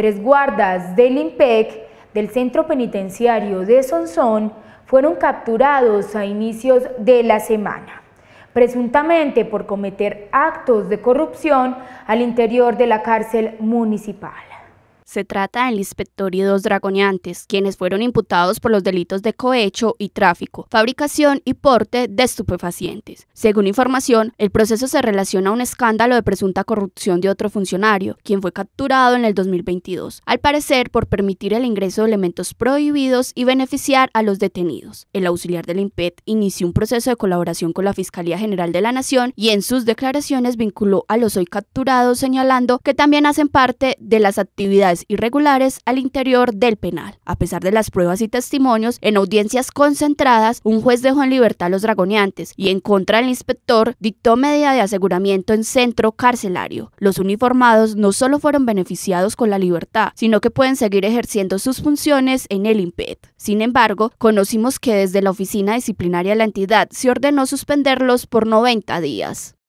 Tres guardas del IMPEC del centro penitenciario de Sonsón fueron capturados a inicios de la semana, presuntamente por cometer actos de corrupción al interior de la cárcel municipal. Se trata del inspector y dos dragoneantes, quienes fueron imputados por los delitos de cohecho y tráfico, fabricación y porte de estupefacientes. Según información, el proceso se relaciona a un escándalo de presunta corrupción de otro funcionario, quien fue capturado en el 2022, al parecer por permitir el ingreso de elementos prohibidos y beneficiar a los detenidos. El auxiliar del IMPET inició un proceso de colaboración con la Fiscalía General de la Nación y en sus declaraciones vinculó a los hoy capturados señalando que también hacen parte de las actividades irregulares al interior del penal. A pesar de las pruebas y testimonios, en audiencias concentradas, un juez dejó en libertad a los dragoneantes y en contra del inspector dictó medida de aseguramiento en centro carcelario. Los uniformados no solo fueron beneficiados con la libertad, sino que pueden seguir ejerciendo sus funciones en el IMPED. Sin embargo, conocimos que desde la oficina disciplinaria de la entidad se ordenó suspenderlos por 90 días.